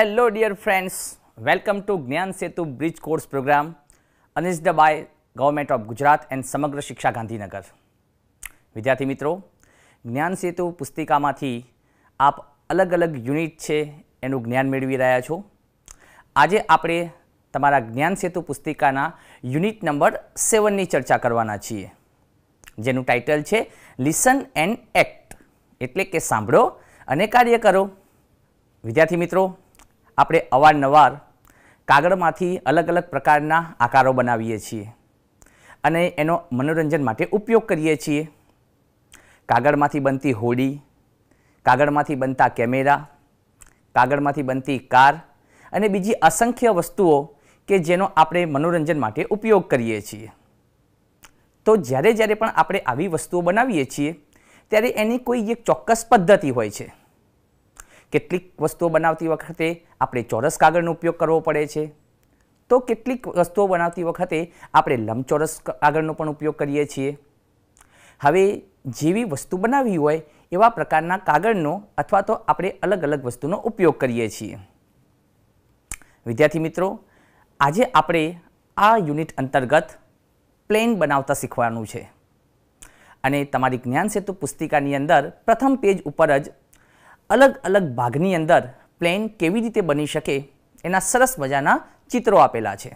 Hello dear friends welcome to Gyan Setu bridge course program organised by government of Gujarat and Samagra Shiksha Gandhinagar વિદ્યાર્થી મિત્રો જ્ઞાન સેતુ પુસ્તિકામાંથી આપ અલગ અલગ યુનિટ છે એનું જ્ઞાન મેળવી રહ્યા છો આજે આપણે તમારા જ્ઞાન સેતુ પુસ્તિકાના યુનિટ નંબર સેવનની ચર્ચા કરવાના છીએ જેનું ટાઇટલ છે લિસન એન્ડ એક્ટ એટલે કે સાંભળો અને કાર્ય કરો વિદ્યાર્થી મિત્રો આપણે અવારનવાર કાગળમાંથી અલગ અલગ પ્રકારના આકારો બનાવીએ છીએ અને એનો મનોરંજન માટે ઉપયોગ કરીએ છીએ કાગળમાંથી બનતી હોડી કાગળમાંથી બનતા કેમેરા કાગળમાંથી બનતી કાર અને બીજી અસંખ્ય વસ્તુઓ કે જેનો આપણે મનોરંજન માટે ઉપયોગ કરીએ છીએ તો જ્યારે જ્યારે પણ આપણે આવી વસ્તુઓ બનાવીએ છીએ ત્યારે એની કોઈ એક ચોક્કસ પદ્ધતિ હોય છે કેટલીક વસ્તુઓ બનાવતી વખતે આપણે ચોરસ કાગળનો ઉપયોગ કરવો પડે છે તો કેટલીક વસ્તુઓ બનાવતી વખતે આપણે લંબચોરસ કાગળનો પણ ઉપયોગ કરીએ છીએ હવે જેવી વસ્તુ બનાવી હોય એવા પ્રકારના કાગળનો અથવા તો આપણે અલગ અલગ વસ્તુનો ઉપયોગ કરીએ છીએ વિદ્યાર્થી મિત્રો આજે આપણે આ યુનિટ અંતર્ગત પ્લેન બનાવતા શીખવાનું છે અને તમારી જ્ઞાન સેતુ પુસ્તિકાની અંદર પ્રથમ પેજ ઉપર જ અલગ અલગ ભાગની અંદર પ્લેન કેવી રીતે બની શકે એના સરસ મજાના ચિત્રો આપેલા છે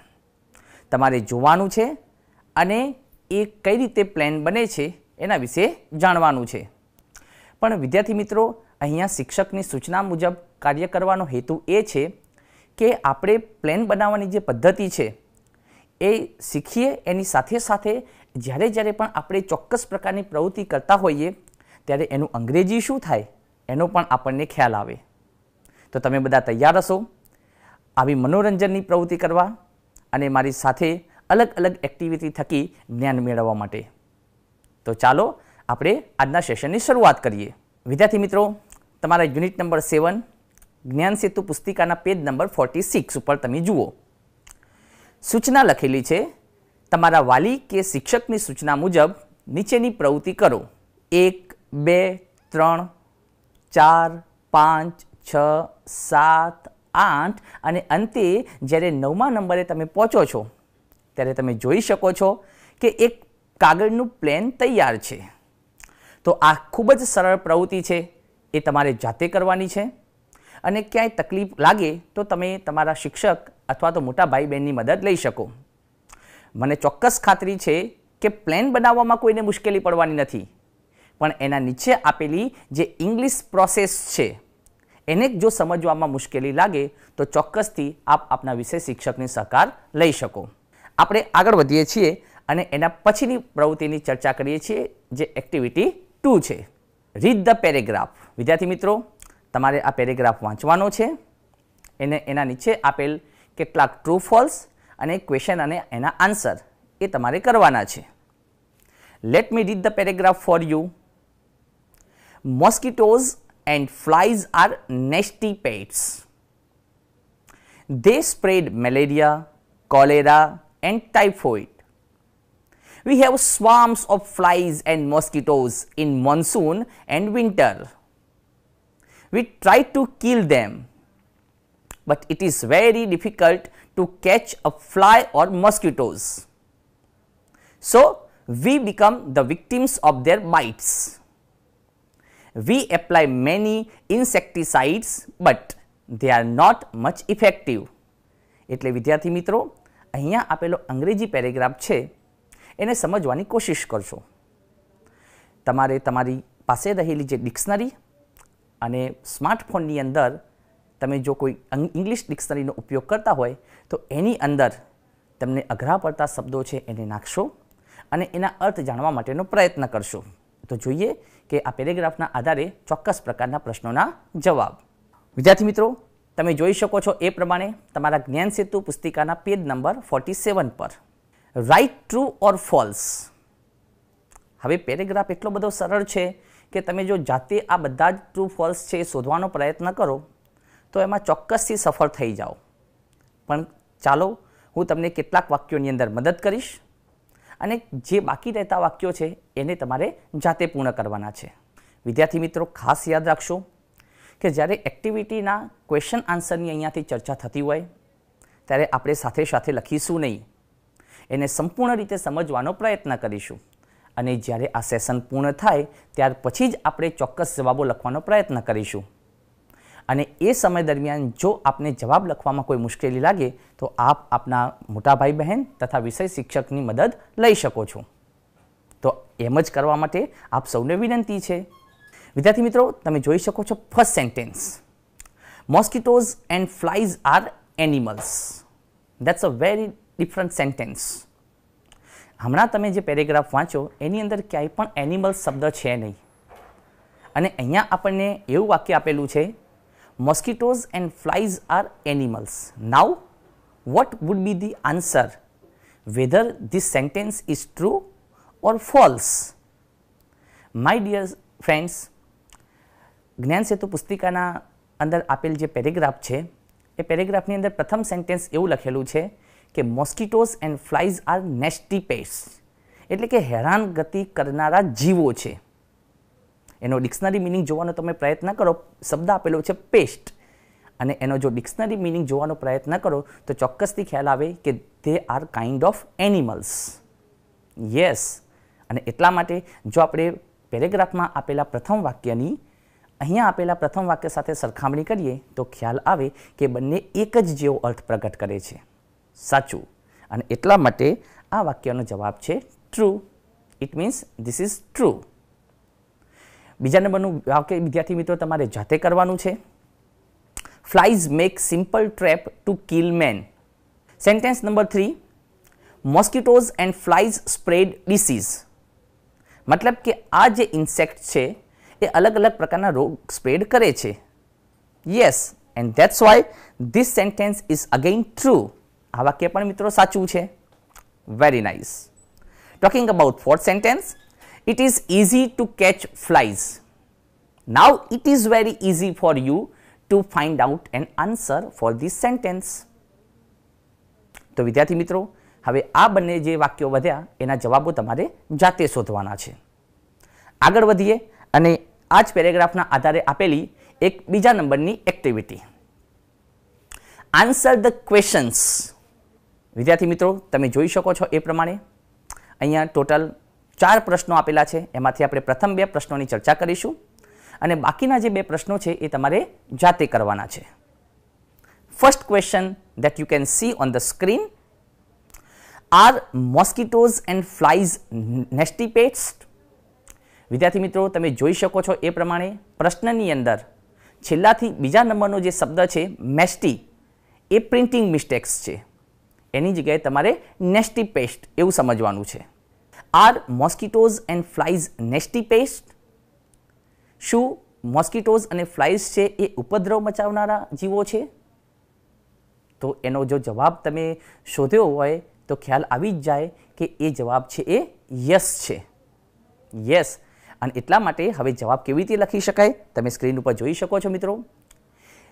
તમારે જોવાનું છે અને એ કઈ રીતે પ્લેન બને છે એના વિશે જાણવાનું છે પણ વિદ્યાર્થી મિત્રો અહીંયા શિક્ષકની સૂચના મુજબ કાર્ય કરવાનો હેતુ એ છે કે આપણે પ્લેન બનાવવાની જે પદ્ધતિ છે એ શીખીએ એની સાથે સાથે જ્યારે જ્યારે પણ આપણે ચોક્કસ પ્રકારની પ્રવૃત્તિ કરતા હોઈએ ત્યારે એનું અંગ્રેજી શું થાય એનો પણ આપણને ખ્યાલ આવે તો તમે બધા તૈયાર હશો આવી મનોરંજનની પ્રવૃત્તિ કરવા અને મારી સાથે અલગ અલગ એક્ટિવિટી થકી જ્ઞાન મેળવવા માટે તો ચાલો આપણે આજના સેશનની શરૂઆત કરીએ વિદ્યાર્થી મિત્રો તમારા unit number seven Gyan Setu પુસ્તિકાના પેજ નંબર ફોર્ટી સિક્સ ઉપર તમે જુઓ સૂચના લખેલી છે તમારા વાલી કે શિક્ષકની સૂચના મુજબ નીચેની પ્રવૃત્તિ કરો એક બે ત્રણ ચાર પાંચ છ સાત આઠ અને અંતે જ્યારે નવમા નંબરે તમે પહોંચો છો ત્યારે તમે જોઈ શકો છો કે એક કાગળનું પ્લેન તૈયાર છે તો આ ખૂબ જ સરળ પ્રવૃત્તિ છે એ તમારે જાતે કરવાની છે અને ક્યાંય તકલીફ લાગે તો તમે તમારા શિક્ષક અથવા તો મોટા ભાઈ બહેનની મદદ લઈ શકો મને ચોક્કસ ખાતરી છે કે પ્લેન બનાવવામાં કોઈને મુશ્કેલી પડવાની નથી પણ એના નીચે આપેલી જે ઇંગ્લિશ પ્રોસેસ છે એને જો સમજવામાં મુશ્કેલી લાગે તો ચોક્કસથી આપ આપના વિષય શિક્ષકની સહકાર લઈ શકો આપણે આગળ વધીએ છીએ અને એના પછીની પ્રવૃત્તિની ચર્ચા કરીએ છીએ જે એક્ટિવિટી ટુ છે રીડ ધ પેરેગ્રાફ વિદ્યાર્થી મિત્રો તમારે આ પેરેગ્રાફ વાંચવાનો છે એને એના નીચે આપેલ કેટલાક ટ્રુ ફોલ્સ અને ક્વેશ્ચન અને એના આન્સર એ તમારે કરવાના છે let me read the paragraph for you Mosquitoes and flies are nasty pests. They spread malaria, cholera and typhoid. We have swarms of flies and mosquitoes in monsoon and winter. We try to kill them, but it is very difficult to catch a fly or mosquitoes. So, we become the victims of their bites. we apply many insecticides but they are not much effective. એટલે વિદ્યાર્થી મિત્રો અહીંયા આપેલો અંગ્રેજી paragraph છે એને સમજવાની કોશિશ કરશો તમારે તમારી પાસે રહેલી જે ડિક્શનરી અને સ્માર્ટફોનની અંદર તમે જો કોઈ ઇંગ્લિશ ડિક્શનરીનો ઉપયોગ કરતા હોય તો એની અંદર તમને અઘરા પડતા શબ્દો છે એને નાખશો અને એના અર્થ જાણવા માટેનો પ્રયત્ન કરશો તો જોઈએ કે આ પેરેગ્રાફના આધારે ચોક્કસ પ્રકારના પ્રશ્નોના જવાબ વિદ્યાર્થી મિત્રો તમે જોઈ શકો છો એ પ્રમાણે તમારા જ્ઞાન સેતુ પુસ્તિકાના પેજ નંબર ફોર્ટી સેવન પર રાઈટ ટ્રુ ઓર ફોલ્સ હવે પેરેગ્રાફ એટલો બધો સરળ છે કે તમે જો જાતે આ બધા જ ટ્રુ ફોલ્સ છે એ શોધવાનો પ્રયત્ન કરો તો એમાં ચોક્કસથી સફળ થઈ જાઓ પણ ચાલો હું તમને કેટલાક વાક્યોની અંદર મદદ કરીશ અને જે બાકી રહેતા વાક્યો છે એને તમારે જાતે પૂર્ણ કરવાના છે વિદ્યાર્થી મિત્રો ખાસ યાદ રાખશો કે જ્યારે એક્ટિવિટીના ક્વેશ્ચન આન્સરની અહીંયાથી ચર્ચા થતી હોય ત્યારે આપણે સાથે સાથે લખીશું નહીં એને સંપૂર્ણ રીતે સમજવાનો પ્રયત્ન કરીશું અને જ્યારે આ સેશન પૂર્ણ થાય ત્યાર પછી જ આપણે ચોક્કસ જવાબો લખવાનો પ્રયત્ન કરીશું અને એ સમય દરમિયાન જો આપને જવાબ લખવામાં કોઈ મુશ્કેલી લાગે તો આપ આપના મોટા ભાઈ બહેન તથા વિષય શિક્ષકની મદદ લઈ શકો છો તો એમ જ કરવા માટે આપ સૌને વિનંતી છે વિદ્યાર્થી મિત્રો તમે જોઈ શકો છો first sentence mosquitoes and flies are animals that's a very different sentence હમણાં તમે જે પેરેગ્રાફ વાંચો એની અંદર ક્યાંય પણ એનિમલ શબ્દ છે નહીં અને અહીંયા આપણને એવું વાક્ય આપેલું છે mosquitoes and flies are animals. Now, what would be the answer whether this sentence is true or false? My dear friends, જ્ઞાન સેતુ પુસ્તિકાના અંદર આપેલ જે પેરેગ્રાફ છે એ પેરેગ્રાફની અંદર પ્રથમ સેન્ટેન્સ એવું લખેલું છે કે mosquitoes and flies are nasty pest એટલે કે હેરાનગતિ કરનારા જીવો છે એનો ડિક્શનરી મિનિંગ જોવાનો તમે પ્રયત્ન કરો શબ્દ આપેલો છે પેસ્ટ અને એનો જો ડિક્શનરી મિનિંગ જોવાનો પ્રયત્ન કરો તો ચોક્કસથી ખ્યાલ આવે કે they are kind of animals yes અને એટલા માટે જો આપણે પેરેગ્રાફમાં આપેલા પ્રથમ વાક્યની અહીંયા આપેલા પ્રથમ વાક્ય સાથે સરખામણી કરીએ તો ખ્યાલ આવે કે બંને એક જ જેવો અર્થ પ્રગટ કરે છે સાચું અને એટલા માટે આ વાક્યનો જવાબ છે true it means this is true બીજા નંબરનું ભાવ કે વિદ્યાર્થી મિત્રો તમારે જાતે કરવાનું છે flies make simple trap to kill man sentence number three mosquitoes and flies spread disease મતલબ કે આ જે ઇન્સેક્ટ છે એ અલગ અલગ પ્રકારના રોગ સ્પ્રેડ કરે છે yes and that's why this sentence is again true આ વાક્ય પણ મિત્રો સાચું છે very nice talking about fourth sentence it is easy to catch flies. Now it is very easy for you to find out an answer for this sentence. તો વિદ્યાર્થી મિત્રો હવે આ બંને જે વાક્યો વધ્યા એના જવાબો તમારે જાતે શોધવાના છે આગળ વધીએ અને આ જ પેરેગ્રાફના આધારે આપેલી એક બીજા નંબરની એક્ટિવિટી આન્સર ધ ક્વેશન્સ વિદ્યાર્થી મિત્રો તમે જોઈ શકો છો એ પ્રમાણે અહીંયા ટોટલ ચાર પ્રશ્નો આપેલા છે એમાંથી આપણે પ્રથમ બે પ્રશ્નોની ચર્ચા કરીશું અને બાકીના જે બે પ્રશ્નો છે એ તમારે જાતે કરવાના છે first question that you can see on the screen are mosquitoes and flies nasty pest વિદ્યાર્થી મિત્રો તમે જોઈ શકો છો એ પ્રમાણે પ્રશ્નની અંદર છેલ્લાથી બીજા નંબરનો જે શબ્દ છે મેસ્ટી એ પ્રિન્ટિંગ મિસ્ટેક્સ છે એની જગ્યાએ તમારે નેસ્ટી પેસ્ટ એવું સમજવાનું છે Are mosquitoes and flies nasty pest? શું મોસ્કિટોઝ અને ફ્લાઇઝ છે એ ઉપદ્રવ મચાવનારા જીવો છે તો એનો જો જવાબ તમે શોધ્યો હોય તો ખ્યાલ આવી જ જાય કે એ જવાબ છે એ યસ છે યસ અને એટલા માટે હવે જવાબ કેવી રીતે લખી શકાય તમે સ્ક્રીન ઉપર જોઈ શકો છો મિત્રો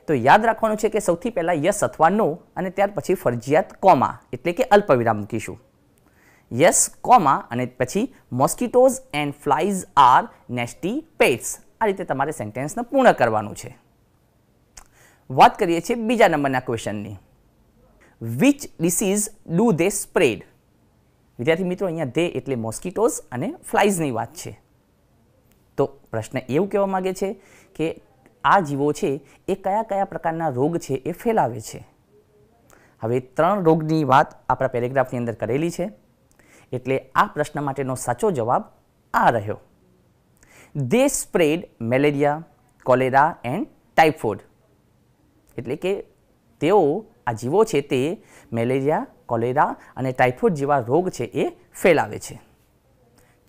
તો યાદ રાખવાનું છે કે સૌથી પહેલાં યસ અથવા નો અને ત્યાર પછી ફરજિયાત કોમા એટલે કે અલ્પવિરામ મૂકીશું યસ કોમા અને પછી mosquitoes and flies are nasty pets આ રીતે તમારે સેન્ટેન્સને પૂર્ણ કરવાનું છે વાત કરીએ છીએ બીજા નંબરના ક્વેશ્ચનની which disease do they spread વિદ્યાર્થી મિત્રો અહીંયા ધે એટલે મોસ્કિટોઝ અને ફ્લાઇઝની વાત છે તો પ્રશ્ન એવું કહેવા માગે છે કે આ જીવો છે એ કયા કયા પ્રકારના રોગ છે એ ફેલાવે છે હવે ત્રણ રોગની વાત આપણા પેરેગ્રાફની અંદર કરેલી છે એટલે આ પ્રશ્ન માટેનો સાચો જવાબ આ રહ્યો they spread malaria cholera and typhoid એટલે કે તેઓ આ જીવો છે તે મેલેરિયા કોલેરા અને ટાઇફોઇડ જેવા રોગ છે એ ફેલાવે છે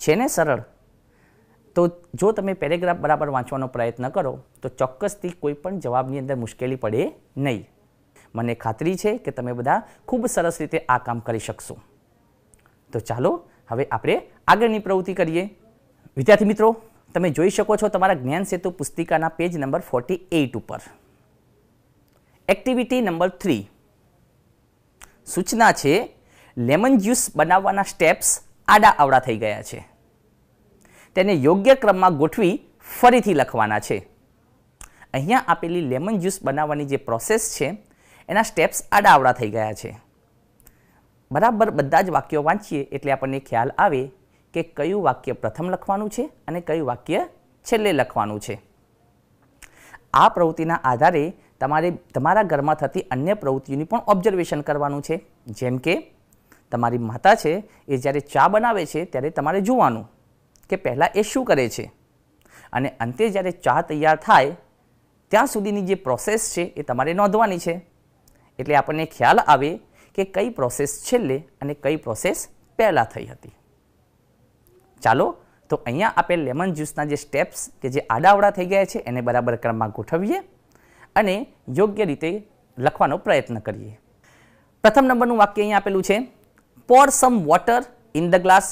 છે ને સરળ તો જો તમે પેરેગ્રાફ બરાબર વાંચવાનો પ્રયત્ન કરો તો ચોક્કસથી કોઈ પણ જવાબની અંદર મુશ્કેલી પડે નહીં મને ખાતરી છે કે તમે બધા ખૂબ સરસ રીતે આ કામ કરી શકશો તો ચાલો હવે આપણે આગળની પ્રવૃત્તિ કરીએ વિદ્યાર્થી મિત્રો તમે જોઈ શકો છો તમારા જ્ઞાન સેતુ પુસ્તિકાના પેજ નંબર ફોર્ટી એઇટ ઉપર એક્ટિવિટી નંબર થ્રી સૂચના છે લેમન જ્યુસ બનાવવાના સ્ટેપ્સ આડા આવડા થઈ ગયા છે તેને યોગ્ય ક્રમમાં ગોઠવી ફરીથી લખવાના છે અહીંયા આપેલી લેમન જ્યુસ બનાવવાની જે પ્રોસેસ છે એના સ્ટેપ્સ આડા આવડા થઈ ગયા છે બરાબર બધા જ વાક્યો વાંચીએ એટલે આપણને ખ્યાલ આવે કે કયું વાક્ય પ્રથમ લખવાનું છે અને કયું વાક્ય છેલ્લે લખવાનું છે આ પ્રવૃત્તિના આધારે તમારે તમારા ઘરમાં થતી અન્ય પ્રવૃત્તિઓની પણ ઓબ્ઝર્વેશન કરવાનું છે જેમ કે તમારી માતા છે એ જ્યારે ચા બનાવે છે ત્યારે તમારે જોવાનું કે પહેલાં એ શું કરે છે અને અંતે જ્યારે ચા તૈયાર થાય ત્યાં સુધીની જે પ્રોસેસ છે એ તમારે નોંધવાની છે એટલે આપણને ખ્યાલ આવે કે કઈ પ્રોસેસ છેલ્લે અને કઈ પ્રોસેસ પહેલાં થઈ હતી ચાલો તો અહીંયા આપણે લેમન જ્યુસના જે સ્ટેપ્સ કે જે આડાવડા થઈ ગયા છે એને બરાબર ક્રમમાં ગોઠવીએ અને યોગ્ય રીતે લખવાનો પ્રયત્ન કરીએ પ્રથમ નંબરનું વાક્ય અહીંયા આપેલું છે pour some water in the glass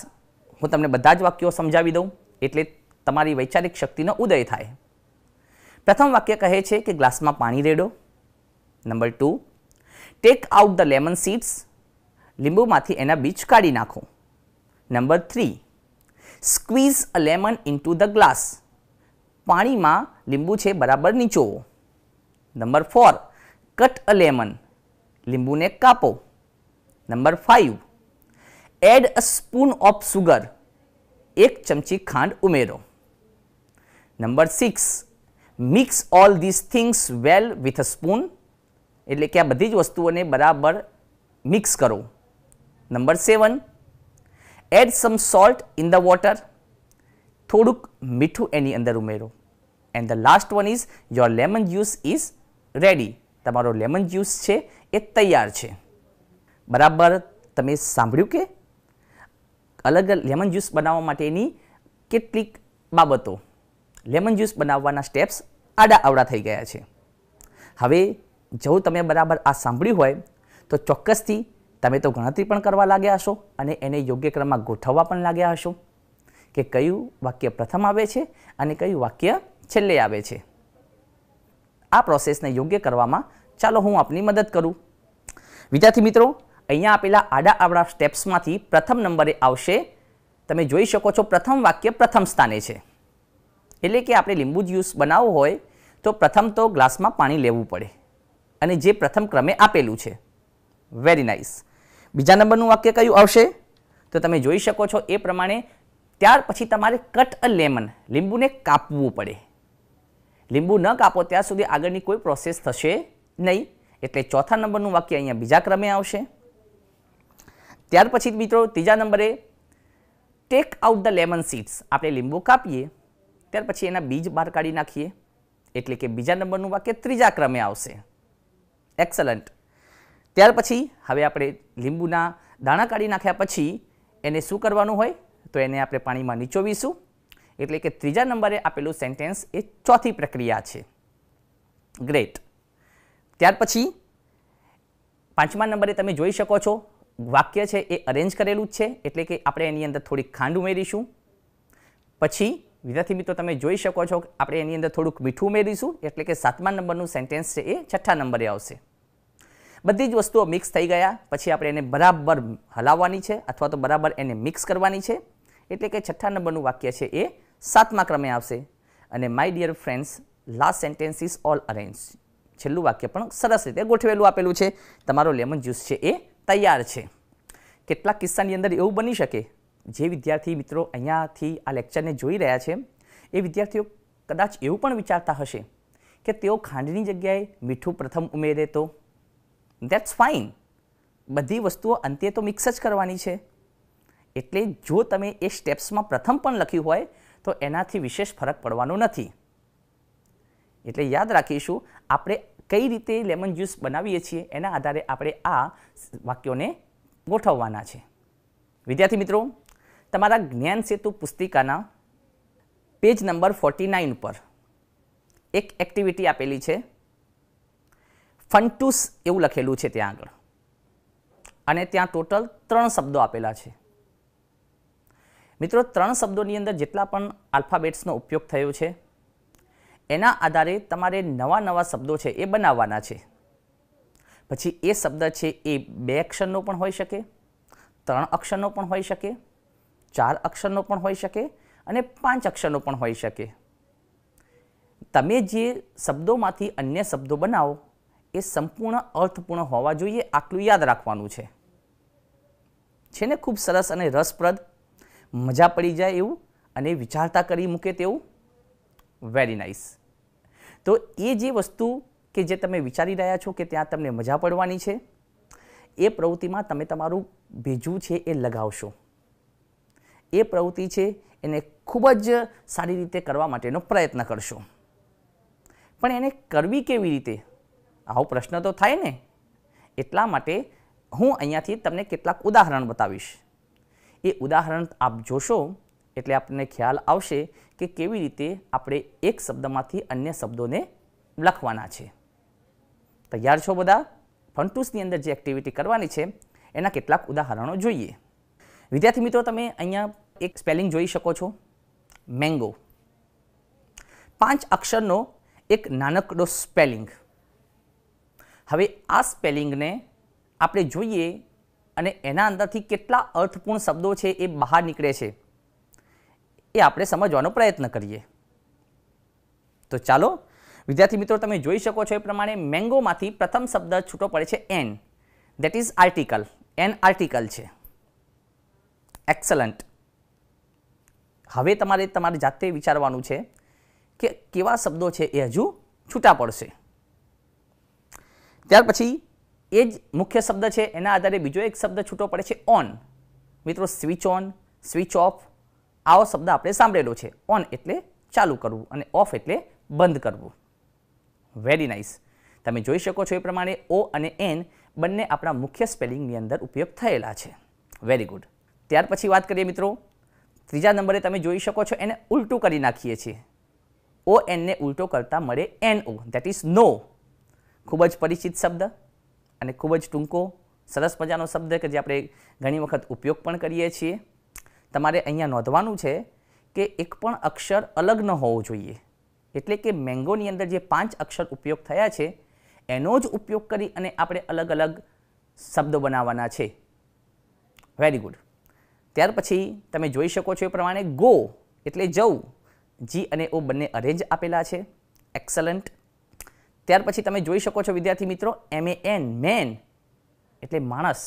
હું તમને બધા જ વાક્યો સમજાવી દઉં એટલે તમારી વૈચારિક શક્તિનો ઉદય થાય પ્રથમ વાક્ય કહે છે કે ગ્લાસમાં પાણી રેડો number two take out the lemon seeds લીંબુમાંથી એના બીજ કાઢી નાખો number three squeeze a lemon into the glass પાણીમાં લીંબુ છે બરાબર નીચોવો number four cut a lemon લીંબુને કાપો number five add a spoon of sugar એક ચમચી ખાંડ ઉમેરો number six mix all this things well with a spoon એટલે કે આ બધી જ વસ્તુઓને બરાબર મિક્સ કરો number seven add some salt in the water થોડુંક મીઠું એની અંદર ઉમેરો and the last one is your lemon juice is ready તમારો લેમન જ્યુસ છે એ તૈયાર છે બરાબર તમે સાંભળ્યું કે અલગ લેમન જ્યુસ બનાવવા માટેની કેટલીક બાબતો લેમન જ્યુસ બનાવવાના સ્ટેપ્સ આડા આવડા થઈ ગયા છે હવે જો તમે બરાબર આ સાંભળ્યું હોય તો ચોક્કસથી તમે તો ગણતરી પણ કરવા લાગ્યા હશો અને એને યોગ્ય ક્રમમાં ગોઠવવા પણ લાગ્યા હશો કે કયું વાક્ય પ્રથમ આવે છે અને કયું વાક્ય છેલ્લે આવે છે આ પ્રોસેસને યોગ્ય કરવામાં ચાલો હું આપની મદદ કરું વિદ્યાર્થી મિત્રો અહીંયા આપેલા આડા આવડા સ્ટેપ્સમાંથી પ્રથમ નંબરે આવશે તમે જોઈ શકો છો પ્રથમ વાક્ય પ્રથમ સ્થાને છે એટલે કે આપણે લીંબુ જ્યુસ બનાવવું હોય તો પ્રથમ તો ગ્લાસમાં પાણી લેવું પડે અને જે પ્રથમ ક્રમે આપેલું છે વેરી નાઇસ બીજા નંબરનું વાક્ય કયું આવશે તો તમે જોઈ શકો છો એ પ્રમાણે ત્યાર પછી તમારે કટ અ લેમન લીંબુને કાપવું પડે લીંબુ ન કાપો ત્યાં સુધી આગળની કોઈ પ્રોસેસ થશે નહીં એટલે ચોથા નંબરનું વાક્ય અહીંયા બીજા ક્રમે આવશે ત્યાર પછી મિત્રો ત્રીજા નંબરે take out the lemon seeds આપણે લીંબુ કાપીએ ત્યાર પછી એના બીજ બહાર કાઢી નાખીએ એટલે કે બીજા નંબરનું વાક્ય ત્રીજા ક્રમે આવશે એક્સલન્ટ ત્યાર પછી હવે આપણે લીંબુના દાણા કાઢી નાખ્યા પછી એને શું કરવાનું હોય તો એને આપણે પાણીમાં નીચોવીશું એટલે કે ત્રીજા નંબરે આપેલું સેન્ટેન્સ એ ચોથી પ્રક્રિયા છે ગ્રેટ ત્યાર પછી પાંચમા નંબરે તમે જોઈ શકો છો વાક્ય છે એ અરેન્જ કરેલું જ છે એટલે કે આપણે એની અંદર થોડીક ખાંડ ઉમેરીશું પછી વિદ્યાર્થી મિત્રો તમે જોઈ શકો છો આપણે એની અંદર થોડુંક મીઠું ઉમેરીશું એટલે કે સાતમા નંબરનું સેન્ટેન્સ છે એ છઠ્ઠા નંબરે આવશે બધી જ વસ્તુઓ મિક્સ થઈ ગયા પછી આપણે એને બરાબર હલાવવાની છે અથવા તો બરાબર એને મિક્સ કરવાની છે એટલે કે છઠ્ઠા નંબરનું વાક્ય છે એ સાતમા ક્રમે આવશે અને my dear friends last sentence all arrange છેલ્લું વાક્ય પણ સરસ રીતે ગોઠવેલું આપેલું છે તમારો લેમન જ્યુસ છે એ તૈયાર છે કેટલાક કિસ્સાની અંદર એવું બની શકે જે વિદ્યાર્થી મિત્રો અહીંયાથી આ લેક્ચરને જોઈ રહ્યા છે એ વિદ્યાર્થીઓ કદાચ એવું પણ વિચારતા હશે કે તેઓ ખાંડની જગ્યાએ મીઠું પ્રથમ ઉમેરે તો દેટ્સ ફાઇન બધી વસ્તુઓ અંતે તો મિક્સ જ કરવાની છે એટલે જો તમે એ સ્ટેપ્સમાં પ્રથમ પણ લખ્યું હોય તો એનાથી વિશેષ ફરક પડવાનો નથી એટલે યાદ રાખીશું આપણે કઈ રીતે લેમન જ્યુસ બનાવીએ છીએ એના આધારે આપણે આ વાક્યોને ગોઠવવાના છે વિદ્યાર્થી મિત્રો તમારા જ્ઞાન સેતુ પુસ્તિકાના પેજ નંબર ફોર્ટી નાઇન પર એક એક્ટિવિટી આપેલી છે ફંટુસ એવું લખેલું છે ત્યાં આગળ અને ત્યાં ટોટલ ત્રણ શબ્દો આપેલા છે મિત્રો ત્રણ શબ્દોની અંદર જેટલા પણ આલ્ફાબેટ્સનો ઉપયોગ થયો છે એના આધારે તમારે નવા નવા શબ્દો છે એ બનાવવાના છે પછી એ શબ્દ છે એ બે અક્ષરનો પણ હોઈ શકે ત્રણ અક્ષરનો પણ હોઈ શકે ચાર અક્ષરનો પણ હોઈ શકે અને પાંચ અક્ષરનો પણ હોઈ શકે તમે જે શબ્દોમાંથી અન્ય શબ્દો બનાવો એ સંપૂર્ણ અર્થપૂર્ણ હોવા જોઈએ આટલું યાદ રાખવાનું છે છે ને ખૂબ સરસ અને રસપ્રદ મજા પડી જાય એવું અને વિચારતા કરી મૂકે તેવું વેરી નાઇસ તો એ જે વસ્તુ કે જે તમે વિચારી રહ્યા છો કે ત્યાં તમને મજા પડવાની છે એ પ્રવૃત્તિમાં તમે તમારું ભેજું છે એ લગાવશો એ પ્રવૃત્તિ છે એને ખૂબ જ સારી રીતે કરવા માટેનો પ્રયત્ન કરશો પણ એને કરવી કેવી રીતે આવો પ્રશ્ન તો થાય ને એટલા માટે હું અહીંયાથી તમને કેટલાક ઉદાહરણ બતાવીશ એ ઉદાહરણ આપ જોશો એટલે આપણને ખ્યાલ આવશે કે કેવી રીતે આપણે એક શબ્દમાંથી અન્ય શબ્દોને લખવાના છે તૈયાર છો બધા ફંટુસની અંદર જે એક્ટિવિટી કરવાની છે એના કેટલાક ઉદાહરણો જોઈએ વિદ્યાર્થી મિત્રો તમે અહીંયા એક સ્પેલિંગ જોઈ શકો છો મેંગો પાંચ અક્ષરનો એક નાનકડો સ્પેલિંગ હવે આ સ્પેલિંગને આપણે જોઈએ અને એના અંદરથી કેટલા અર્થપૂર્ણ શબ્દો છે એ બહાર નીકળે છે એ આપણે સમજવાનો પ્રયત્ન કરીએ તો ચાલો વિદ્યાર્થી મિત્રો તમે જોઈ શકો છો એ પ્રમાણે મેંગોમાંથી પ્રથમ શબ્દ છૂટો પડે છે an that is article an article છે એક્સલન્ટ હવે તમારે તમારી જાતે વિચારવાનું છે કે કેવા શબ્દો છે એ હજુ છૂટા પડશે ત્યાર પછી એ જ મુખ્ય શબ્દ છે એના આધારે બીજો એક શબ્દ છૂટો પડે છે ઓન મિત્રો સ્વિચ ઓન સ્વિચ ઓફ આવો શબ્દ આપણે સાંભળેલો છે ઓન એટલે ચાલુ કરવું અને ઓફ એટલે બંધ કરવું વેરી નાઇસ તમે જોઈ શકો છો એ પ્રમાણે ઓ અને એન બંને આપણા મુખ્ય સ્પેલિંગની અંદર ઉપયોગ થયેલા છે વેરી ગુડ ત્યાર પછી વાત કરીએ મિત્રો ત્રીજા નંબરે તમે જોઈ શકો છો એને ઉલટું કરી નાખીએ છીએ ઓ એનને ઉલટો કરતાં મળે N O that is no ખૂબ જ પરિચિત શબ્દ અને ખૂબ જ ટૂંકો સરસ મજાનો શબ્દ કે જે આપણે ઘણી વખત ઉપયોગ પણ કરીએ છીએ તમારે અહીંયા નોંધવાનું છે કે એક પણ અક્ષર અલગ ન હોવો જોઈએ એટલે કે મેંગોની અંદર જે પાંચ અક્ષર ઉપયોગ થયા છે એનો જ ઉપયોગ કરી અને આપણે અલગ અલગ શબ્દો બનાવવાના છે વેરી ગુડ ત્યાર પછી તમે જોઈ શકો છો એ પ્રમાણે ગો એટલે જવું જી અને ઓ બંને અરેન્જ આપેલા છે એક્સલન્ટ ત્યાર પછી તમે જોઈ શકો છો વિદ્યાર્થી મિત્રો એમ એ એન મેન એટલે માણસ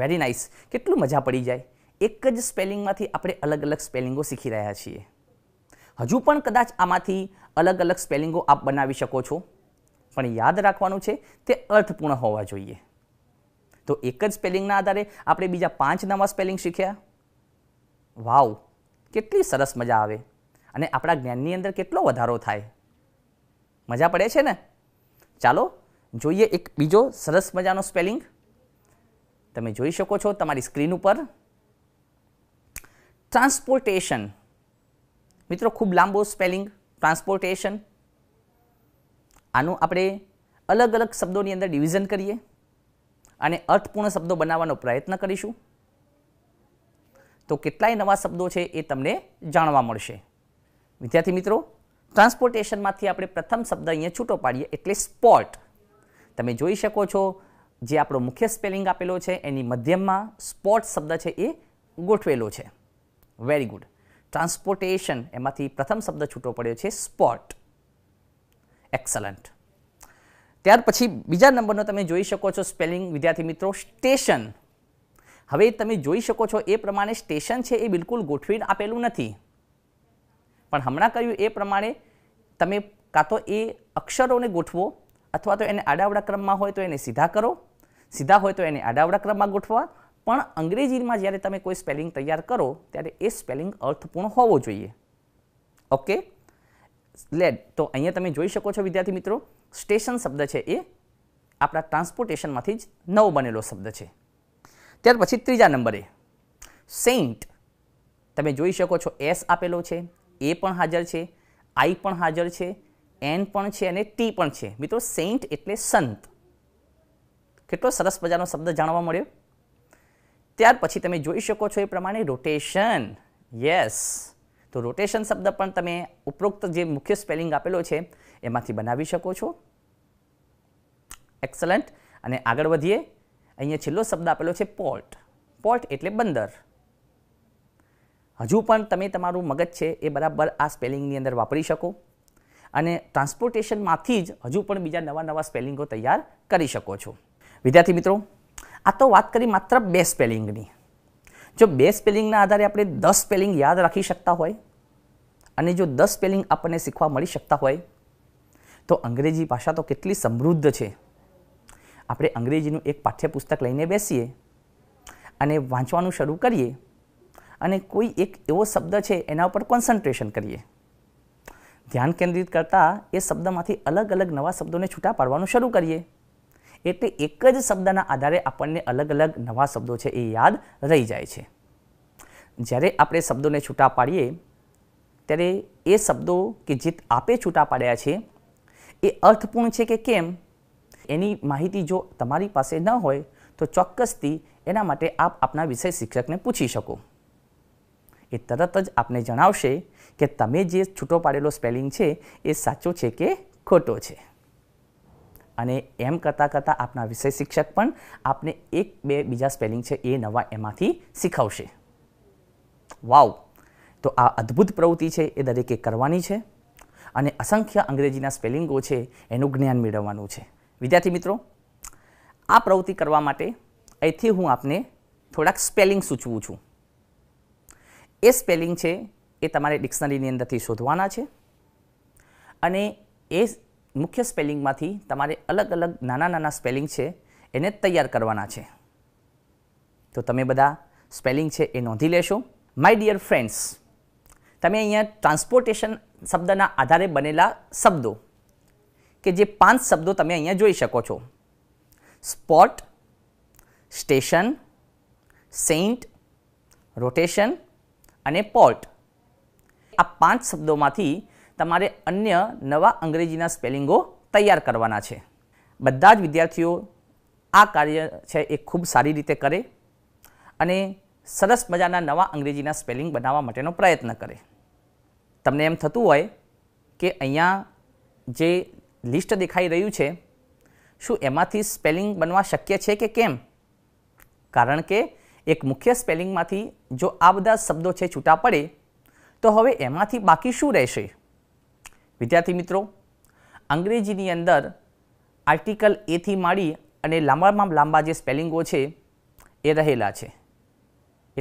વેરી નાઇસ કેટલું મજા પડી જાય એક જ સ્પેલિંગમાંથી આપણે અલગ અલગ સ્પેલિંગો શીખી રહ્યા છીએ હજુ પણ કદાચ આમાંથી અલગ અલગ સ્પેલિંગો આપ બનાવી શકો છો પણ યાદ રાખવાનું છે તે અર્થપૂર્ણ હોવા જોઈએ તો એક જ સ્પેલિંગના આધારે આપણે બીજા પાંચ નવા સ્પેલિંગ શીખ્યા વાવ કેટલી સરસ મજા આવે અને આપણા જ્ઞાનની અંદર કેટલો વધારો થાય મજા પડે છે ને ચાલો જોઈએ એક બીજો સરસ મજાનો સ્પેલિંગ તમે જોઈ શકો છો તમારી સ્ક્રીન ઉપર ટ્રાન્સપોર્ટેશન મિત્રો ખૂબ લાંબો સ્પેલિંગ ટ્રાન્સપોર્ટેશન આનું આપણે અલગ અલગ શબ્દોની અંદર ડિવિઝન કરીએ અને અર્થપૂર્ણ શબ્દો બનાવવાનો પ્રયત્ન કરીશું તો કેટલાય નવા શબ્દો છે એ તમને જાણવા મળશે વિદ્યાર્થી મિત્રો ટ્રાન્સપોર્ટેશનમાંથી આપણે પ્રથમ શબ્દ અહીંયા છૂટો પાડીએ એટલે સ્પોટ તમે જોઈ શકો છો જે આપણો મુખ્ય સ્પેલિંગ આપેલો છે એની મધ્યમમાં સ્પોટ શબ્દ છે એ ગોઠવેલો છે વેરી ગુડ ટ્રાન્સપોર્ટેશન એમાંથી પ્રથમ શબ્દ છૂટો પડ્યો છે સ્પોટ એક્સલન્ટ ત્યાર પછી બીજા નંબરનો તમે જોઈ શકો છો સ્પેલિંગ વિદ્યાર્થી મિત્રો સ્ટેશન હવે તમે જોઈ શકો છો એ પ્રમાણે સ્ટેશન છે એ બિલકુલ ગોઠવીને આપેલું નથી પણ હમણાં કહ્યું એ પ્રમાણે તમે કાં તો એ અક્ષરોને ગોઠવો અથવા તો એને આડાવડા ક્રમમાં હોય તો એને સીધા કરો સીધા હોય તો એને આડાવડા ક્રમમાં ગોઠવા પણ અંગ્રેજીમાં જ્યારે તમે કોઈ સ્પેલિંગ તૈયાર કરો ત્યારે એ સ્પેલિંગ અર્થપૂર્ણ હોવો જોઈએ ઓકે લેટ તો અહીંયા તમે જોઈ શકો છો વિદ્યાર્થી મિત્રો સ્ટેશન શબ્દ છે એ આપણા ટ્રાન્સપોર્ટેશનમાંથી જ નવો બનેલો શબ્દ છે ત્યાર પછી ત્રીજા નંબરે સેઇન્ટ તમે જોઈ શકો છો એસ આપેલો છે એ પણ હાજર છે આઈ પણ હાજર છે એન પણ છે અને ટી પણ છે મિત્રો સેન્ટ એટલે સંત કેટલો સરસ મજાનો શબ્દ જાણવા મળ્યો ત્યાર પછી તમે જોઈ શકો છો એ પ્રમાણે રોટેશન યસ તો રોટેશન શબ્દ પણ તમે ઉપરોક્ત જે મુખ્ય સ્પેલિંગ આપેલો છે એમાંથી બનાવી શકો છો એક્સલન્ટ અને આગળ વધીએ અહીંયા છેલ્લો શબ્દ આપેલો છે પોર્ટ પોર્ટ એટલે બંદર હજુ પણ તમે તમારું મગજ છે એ બરાબર આ સ્પેલિંગની અંદર વાપરી શકો અને ટ્રાન્સપોર્ટેશનમાંથી જ હજુ પણ બીજા નવા નવા સ્પેલિંગો તૈયાર કરી શકો છો વિદ્યાર્થી મિત્રો આ તો વાત કરી માત્ર બે સ્પેલિંગની જો બે સ્પેલિંગના આધારે આપણે દસ સ્પેલિંગ યાદ રાખી શકતા હોય અને જો દસ સ્પેલિંગ આપણને શીખવા મળી શકતા હોય તો અંગ્રેજી ભાષા તો કેટલી સમૃદ્ધ છે આપણે અંગ્રેજીનું એક પાઠ્યપુસ્તક લઈને બેસીએ અને વાંચવાનું શરૂ કરીએ અને કોઈ એક એવો શબ્દ છે એના ઉપર કોન્સન્ટ્રેશન કરીએ ધ્યાન કેન્દ્રિત કરતાં એ શબ્દમાંથી અલગ અલગ નવા શબ્દોને છૂટા પાડવાનું શરૂ કરીએ એટલે એક જ શબ્દના આધારે આપણને અલગ અલગ નવા શબ્દો છે એ યાદ રહી જાય છે જ્યારે આપણે શબ્દોને છૂટા પાડીએ ત્યારે એ શબ્દો કે જે આપે છૂટા પાડ્યા છે એ અર્થપૂર્ણ છે કે કેમ એની માહિતી જો તમારી પાસે ન હોય તો ચોક્કસથી એના માટે આપ આપના વિષય શિક્ષકને પૂછી શકો એ તરત જ આપને જણાવશે કે તમે જે છૂટો પાડેલો સ્પેલિંગ છે એ સાચો છે કે ખોટો છે અને એમ કરતાં કરતાં આપના વિષય શિક્ષક પણ આપને એક બે બીજા સ્પેલિંગ છે એ નવા એમાંથી શીખવશે વાવ તો આ અદ્ભુત પ્રવૃત્તિ છે એ દરેકે કરવાની છે અને અસંખ્ય અંગ્રેજીના સ્પેલિંગો છે એનું જ્ઞાન મેળવવાનું છે વિદ્યાર્થી મિત્રો આ પ્રવૃત્તિ કરવા માટે અહીંથી હું આપને થોડાક સ્પેલિંગ સૂચવું છું એ સ્પેલિંગ છે એ તમારે ડિક્શનરીની અંદરથી શોધવાના છે અને એ મુખ્ય સ્પેલિંગમાંથી તમારે અલગ અલગ નાના નાના સ્પેલિંગ છે એને તૈયાર કરવાના છે તો તમે બધા સ્પેલિંગ છે એ નોંધી લેશો માય ડિયર ફ્રેન્ડ્સ તમે અહીંયા ટ્રાન્સપોર્ટેશન શબ્દના આધારે બનેલા શબ્દો કે જે પાંચ શબ્દો તમે અહીંયા જોઈ શકો છો સ્પોટ સ્ટેશન સેન્ટ રોટેશન અને પોર્ટ આ પાંચ શબ્દોમાંથી તમારે અન્ય નવા અંગ્રેજીના સ્પેલિંગો તૈયાર કરવાના છે બધા જ વિદ્યાર્થીઓ આ કાર્ય છે એ ખૂબ સારી રીતે કરે અને સરસ મજાના નવા અંગ્રેજીના સ્પેલિંગ બનાવવા માટેનો પ્રયત્ન કરે તમને એમ થતું હોય કે અહીંયા જે લિસ્ટ દેખાઈ રહ્યું છે શું એમાંથી સ્પેલિંગ બનવા શક્ય છે કે કેમ કારણ કે એક મુખ્ય સ્પેલિંગમાંથી જો આ બધા શબ્દો છે છૂટા પડે તો હવે એમાંથી બાકી શું રહેશે વિદ્યાર્થી મિત્રો અંગ્રેજીની અંદર આર્ટિકલ એથી માંડી અને લાંબામાં લાંબા જે સ્પેલિંગો છે એ રહેલા છે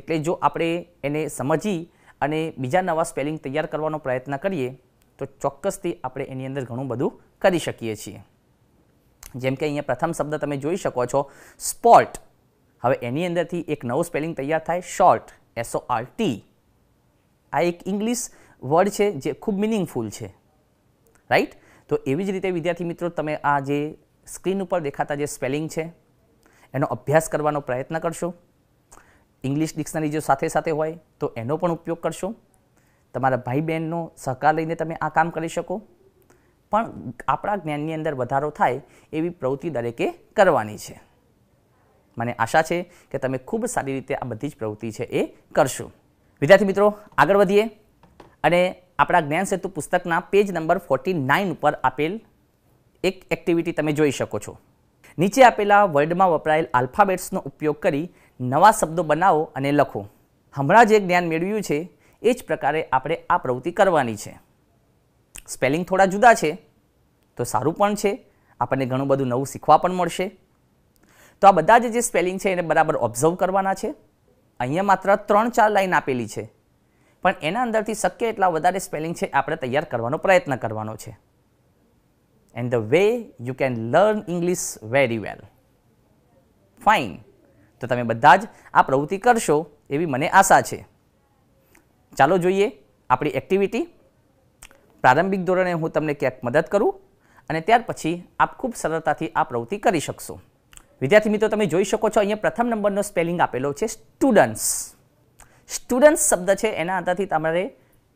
એટલે જો આપણે એને સમજી અને બીજા નવા સ્પેલિંગ તૈયાર કરવાનો પ્રયત્ન કરીએ તો ચોક્કસથી આપણે એની અંદર ઘણું બધું કરી શકીએ છીએ જેમ કે અહીંયા પ્રથમ શબ્દ તમે જોઈ શકો છો સ્પોર્ટ હવે એની અંદરથી એક નવું સ્પેલિંગ તૈયાર થાય શોર્ટ એસઓ આર ટી આ એક ઇંગ્લિશ વર્ડ છે જે ખૂબ મિનિંગફુલ છે રાઈટ તો એવી જ રીતે વિદ્યાર્થી મિત્રો તમે આ જે સ્ક્રીન ઉપર દેખાતા જે સ્પેલિંગ છે એનો અભ્યાસ કરવાનો પ્રયત્ન કરશો ઇંગ્લિશ ડિક્શનરી જો સાથે સાથે હોય તો એનો પણ ઉપયોગ કરશો તમારા ભાઈ બહેનનો સહકાર લઈને તમે આ કામ કરી શકો પણ આપણા જ્ઞાનની અંદર વધારો થાય એવી પ્રવૃત્તિ દરેકે કરવાની છે મને આશા છે કે તમે ખૂબ સારી રીતે આ બધી જ પ્રવૃત્તિ છે એ કરશો વિદ્યાર્થી મિત્રો આગળ વધીએ અને આપણા જ્ઞાન સેતુ પુસ્તકના પેજ નંબર ફોર્ટી નાઇન ઉપર આપેલ એક એક્ટિવિટી તમે જોઈ શકો છો નીચે આપેલા વર્ડમાં વપરાયેલ આલ્ફાબેટ્સનો ઉપયોગ કરી નવા શબ્દો બનાવો અને લખો હમણાં જે જ્ઞાન મેળવ્યું છે એ જ પ્રકારે આપણે આ પ્રવૃત્તિ કરવાની છે સ્પેલિંગ થોડા જુદા છે તો સારું પણ છે આપણને ઘણું બધું નવું શીખવા પણ મળશે તો આ બધા જે સ્પેલિંગ છે એને બરાબર ઓબ્ઝર્વ કરવાના છે અહીંયા માત્ર ત્રણ ચાર લાઇન આપેલી છે પણ એના અંદરથી શક્ય એટલા વધારે સ્પેલિંગ છે આપણે તૈયાર કરવાનો પ્રયત્ન કરવાનો છે and the way you can learn English very well fine તો તમે બધા જ આ પ્રવૃત્તિ કરશો એવી મને આશા છે ચાલો જોઈએ આપણી એક્ટિવિટી પ્રારંભિક ધોરણે હું તમને ક્યાંક મદદ કરું અને ત્યાર પછી આપ ખૂબ સરળતાથી આ પ્રવૃત્તિ કરી શકશો વિદ્યાર્થી મિત્રો તમે જોઈ શકો છો અહીંયા પ્રથમ નંબરનો સ્પેલિંગ આપેલો છે સ્ટુડન્ટ્સ સ્ટુડન્ટ્સ શબ્દ છે એના અંદરથી તમારે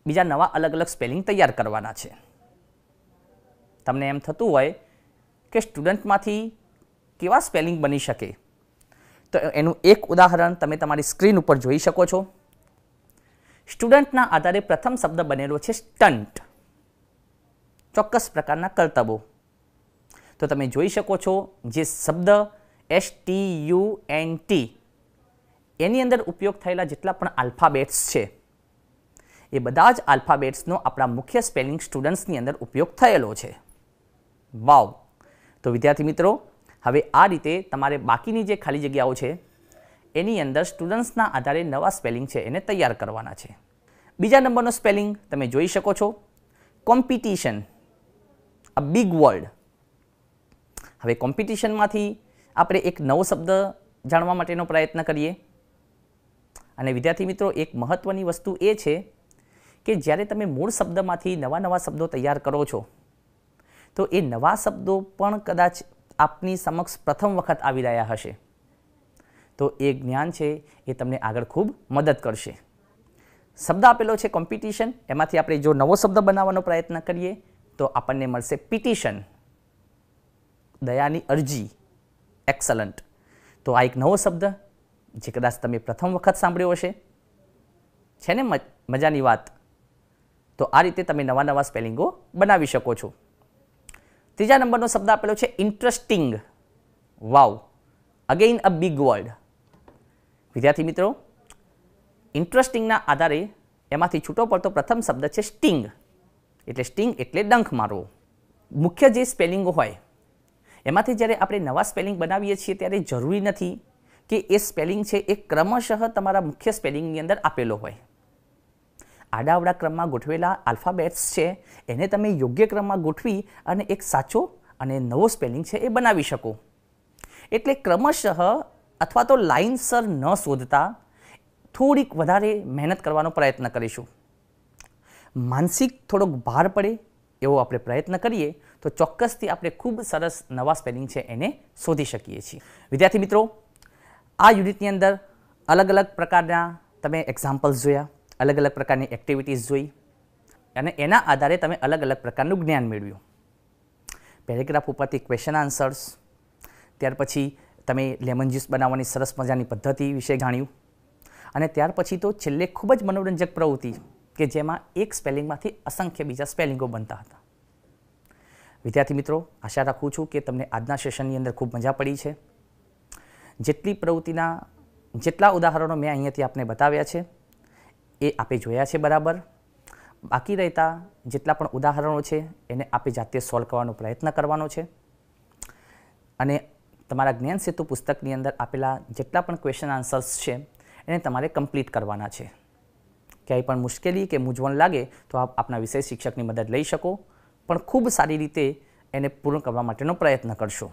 બીજા નવા અલગ અલગ સ્પેલિંગ તૈયાર કરવાના છે તમને એમ થતું હોય કે સ્ટુડન્ટમાંથી કેવા સ્પેલિંગ બની શકે તો એનું એક ઉદાહરણ તમે તમારી સ્ક્રીન ઉપર જોઈ શકો છો સ્ટુડન્ટના આધારે પ્રથમ શબ્દ બનેલો છે સ્ટન્ટ ચોક્કસ પ્રકારના કર્તવો તો તમે જોઈ શકો છો જે શબ્દ S T U N T એની અંદર ઉપયોગ થયેલા જેટલા પણ આલ્ફાબેટ્સ છે એ બધા જ આલ્ફાબેટ્સનો આપણા મુખ્ય સ્પેલિંગ સ્ટુડન્ટ્સની અંદર ઉપયોગ થયેલો છે વાવ તો વિદ્યાર્થી મિત્રો હવે આ રીતે તમારે બાકીની જે ખાલી જગ્યાઓ છે એની અંદર સ્ટુડન્ટ્સના આધારે નવા સ્પેલિંગ છે એને તૈયાર કરવાના છે બીજા નંબરનો સ્પેલિંગ તમે જોઈ શકો છો કોમ્પિટિશન અ બિગ વર્લ્ડ હવે કોમ્પિટિશનમાંથી આપણે એક નવો શબ્દ જાણવા માટેનો પ્રયત્ન કરીએ અને વિદ્યાર્થી મિત્રો એક મહત્ત્વની વસ્તુ એ છે કે જ્યારે તમે મૂળ શબ્દમાંથી નવા નવા શબ્દો તૈયાર કરો છો તો એ નવા શબ્દો પણ કદાચ આપની સમક્ષ પ્રથમ વખત આવી રહ્યા હશે તો એ જ્ઞાન છે એ તમને આગળ ખૂબ મદદ કરશે શબ્દ આપેલો છે કોમ્પિટિશન એમાંથી આપણે જો નવો શબ્દ બનાવવાનો પ્રયત્ન કરીએ તો આપણને મળશે પિટિશન દયાની અરજી એક્સલન્ટ તો આ એક નવો શબ્દ જે કદાચ તમે પ્રથમ વખત સાંભળ્યો હશે છે ને મજાની વાત તો આ રીતે તમે નવા નવા સ્પેલિંગો બનાવી શકો છો ત્રીજા નંબરનો શબ્દ આપેલો છે interesting wow again a big world વિદ્યાર્થી મિત્રો ઇન્ટરેસ્ટિંગના આધારે એમાંથી છૂટો પડતો પ્રથમ શબ્દ છે સ્ટિંગ એટલે સ્ટિંગ એટલે ડંખ મારવો મુખ્ય જે સ્પેલિંગો હોય એમાંથી જ્યારે આપણે નવા સ્પેલિંગ બનાવીએ છીએ ત્યારે જરૂરી નથી કે એ સ્પેલિંગ છે એ ક્રમશઃ તમારા મુખ્ય સ્પેલિંગની અંદર આપેલો હોય આડાવડા ક્રમમાં ગોઠવેલા આલ્ફાબેટ્સ છે એને તમે યોગ્ય ક્રમમાં ગોઠવી અને એક સાચો અને નવો સ્પેલિંગ છે એ બનાવી શકો એટલે ક્રમશઃ અથવા તો લાઇનસર ન શોધતા થોડીક વધારે મહેનત કરવાનો પ્રયત્ન કરીશું માનસિક થોડોક ભાર પડે એવો આપણે પ્રયત્ન કરીએ તો ચોક્કસથી આપણે ખૂબ સરસ નવા સ્પેલિંગ છે એને શોધી શકીએ છીએ વિદ્યાર્થી મિત્રો આ યુનિટની અંદર અલગ અલગ પ્રકારના તમે એક્ઝામ્પલ્સ જોયા અલગ અલગ પ્રકારની એક્ટિવિટીઝ જોઈ અને એના આધારે તમે અલગ અલગ પ્રકારનું જ્ઞાન મેળવ્યું પેરેગ્રાફ ઉપરથી ક્વેશ્ચન આન્સર્સ ત્યાર પછી તમે લેમન જ્યુસ બનાવવાની સરસ મજાની પદ્ધતિ વિશે જાણ્યું અને ત્યાર પછી તો છેલ્લે ખૂબ જ મનોરંજક પ્રવૃત્તિ કે જેમાં એક સ્પેલિંગમાંથી અસંખ્ય બીજા સ્પેલિંગો બનતા હતા વિદ્યાર્થી મિત્રો આશા રાખું છું કે તમને આજના સેશનની અંદર ખૂબ મજા પડી છે જેટલી પ્રવૃત્તિના જેટલા ઉદાહરણો મેં અહીંયાથી આપને બતાવ્યા છે એ આપે જોયા છે બરાબર બાકી રહેતા જેટલા પણ ઉદાહરણો છે એને આપે જાતે સોલ્વ કરવાનો પ્રયત્ન કરવાનો છે અને તમારા જ્ઞાન સેતુ પુસ્તકની અંદર આપેલા જેટલા પણ ક્વેશ્ચન આન્સર્સ છે એને તમારે કમ્પ્લીટ કરવાના છે ક્યાંય પણ મુશ્કેલી કે મૂંઝવણ લાગે તો આપ આપના વિષય શિક્ષકની મદદ લઈ શકો પણ ખૂબ સારી રીતે એને પૂર્ણ કરવા માટેનો પ્રયત્ન કરશો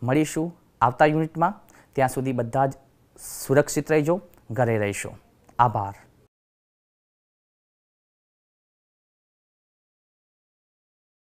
મળીશું આવતા યુનિટમાં ત્યાં સુધી બધા જ સુરક્ષિત રહેજો ઘરે રહીશો આભાર